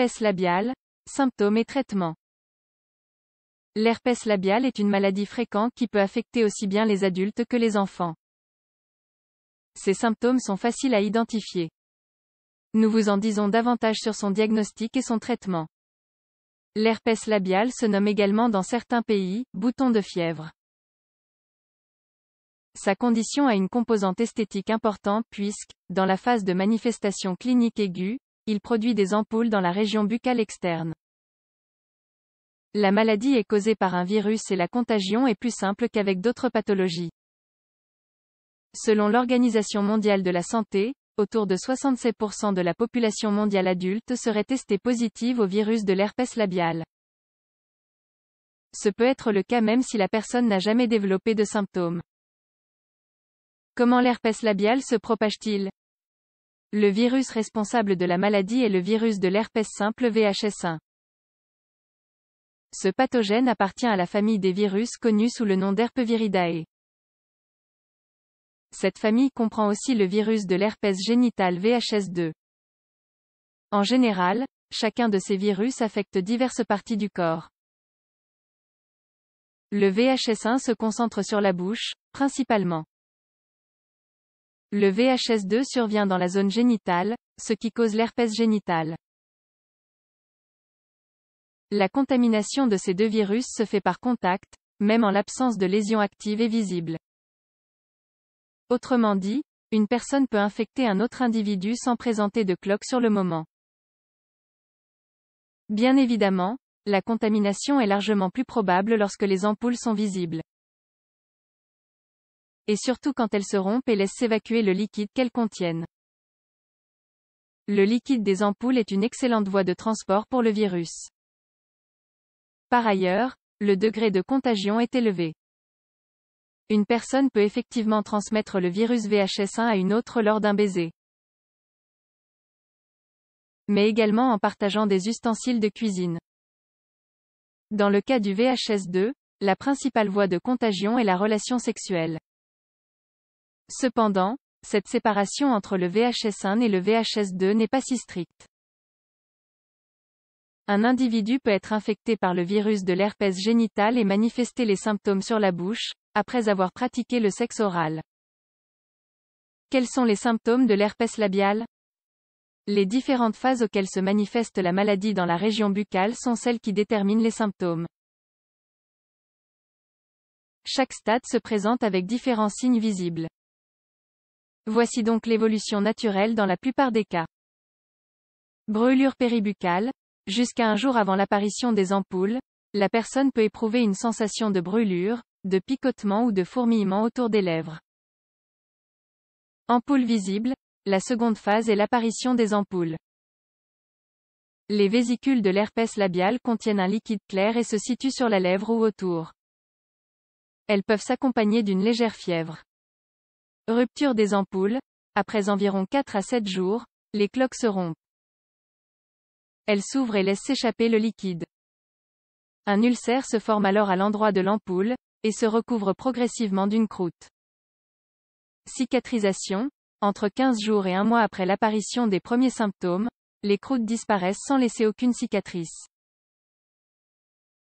Herpès labial, symptômes et traitements. L'herpès labial est une maladie fréquente qui peut affecter aussi bien les adultes que les enfants. Ses symptômes sont faciles à identifier. Nous vous en disons davantage sur son diagnostic et son traitement. L'herpès labial se nomme également dans certains pays, bouton de fièvre. Sa condition a une composante esthétique importante puisque, dans la phase de manifestation clinique aiguë, il produit des ampoules dans la région buccale externe. La maladie est causée par un virus et la contagion est plus simple qu'avec d'autres pathologies. Selon l'Organisation mondiale de la santé, autour de 67% de la population mondiale adulte serait testée positive au virus de l'herpès labial. Ce peut être le cas même si la personne n'a jamais développé de symptômes. Comment l'herpès labial se propage-t-il le virus responsable de la maladie est le virus de l'herpès simple VHS1. Ce pathogène appartient à la famille des virus connus sous le nom d'herpeviridae. Cette famille comprend aussi le virus de l'herpès génital VHS2. En général, chacun de ces virus affecte diverses parties du corps. Le VHS1 se concentre sur la bouche, principalement. Le VHS2 survient dans la zone génitale, ce qui cause l'herpès génital. La contamination de ces deux virus se fait par contact, même en l'absence de lésions actives et visibles. Autrement dit, une personne peut infecter un autre individu sans présenter de cloque sur le moment. Bien évidemment, la contamination est largement plus probable lorsque les ampoules sont visibles et surtout quand elles se rompent et laissent s'évacuer le liquide qu'elles contiennent. Le liquide des ampoules est une excellente voie de transport pour le virus. Par ailleurs, le degré de contagion est élevé. Une personne peut effectivement transmettre le virus VHS1 à une autre lors d'un baiser. Mais également en partageant des ustensiles de cuisine. Dans le cas du VHS2, la principale voie de contagion est la relation sexuelle. Cependant, cette séparation entre le VHS1 et le VHS2 n'est pas si stricte. Un individu peut être infecté par le virus de l'herpès génital et manifester les symptômes sur la bouche, après avoir pratiqué le sexe oral. Quels sont les symptômes de l'herpès labial Les différentes phases auxquelles se manifeste la maladie dans la région buccale sont celles qui déterminent les symptômes. Chaque stade se présente avec différents signes visibles. Voici donc l'évolution naturelle dans la plupart des cas. Brûlure péribucale. Jusqu'à un jour avant l'apparition des ampoules, la personne peut éprouver une sensation de brûlure, de picotement ou de fourmillement autour des lèvres. Ampoule visible. La seconde phase est l'apparition des ampoules. Les vésicules de l'herpès labial contiennent un liquide clair et se situent sur la lèvre ou autour. Elles peuvent s'accompagner d'une légère fièvre. Rupture des ampoules, après environ 4 à 7 jours, les cloques se rompent. Elles s'ouvrent et laissent s'échapper le liquide. Un ulcère se forme alors à l'endroit de l'ampoule, et se recouvre progressivement d'une croûte. Cicatrisation, entre 15 jours et un mois après l'apparition des premiers symptômes, les croûtes disparaissent sans laisser aucune cicatrice.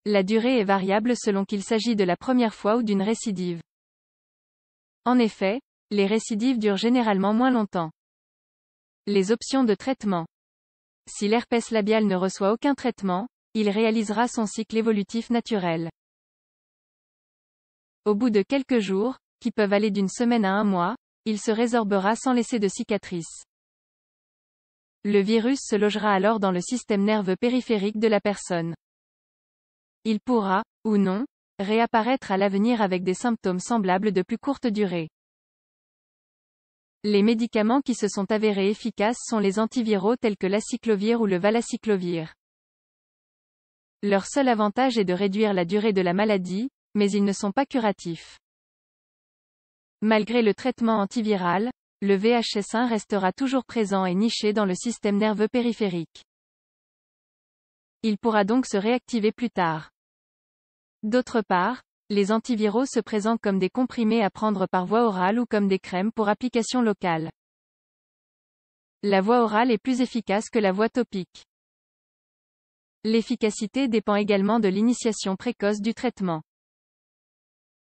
La durée est variable selon qu'il s'agit de la première fois ou d'une récidive. En effet, les récidives durent généralement moins longtemps. Les options de traitement. Si l'herpès labial ne reçoit aucun traitement, il réalisera son cycle évolutif naturel. Au bout de quelques jours, qui peuvent aller d'une semaine à un mois, il se résorbera sans laisser de cicatrices. Le virus se logera alors dans le système nerveux périphérique de la personne. Il pourra, ou non, réapparaître à l'avenir avec des symptômes semblables de plus courte durée. Les médicaments qui se sont avérés efficaces sont les antiviraux tels que l'acyclovir ou le valacyclovir. Leur seul avantage est de réduire la durée de la maladie, mais ils ne sont pas curatifs. Malgré le traitement antiviral, le VHS1 restera toujours présent et niché dans le système nerveux périphérique. Il pourra donc se réactiver plus tard. D'autre part, les antiviraux se présentent comme des comprimés à prendre par voie orale ou comme des crèmes pour application locale. La voie orale est plus efficace que la voie topique. L'efficacité dépend également de l'initiation précoce du traitement.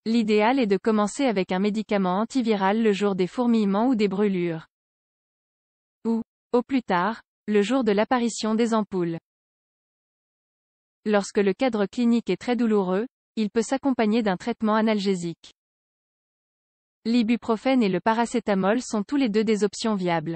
L'idéal est de commencer avec un médicament antiviral le jour des fourmillements ou des brûlures. Ou, au plus tard, le jour de l'apparition des ampoules. Lorsque le cadre clinique est très douloureux, il peut s'accompagner d'un traitement analgésique. L'ibuprofène et le paracétamol sont tous les deux des options viables.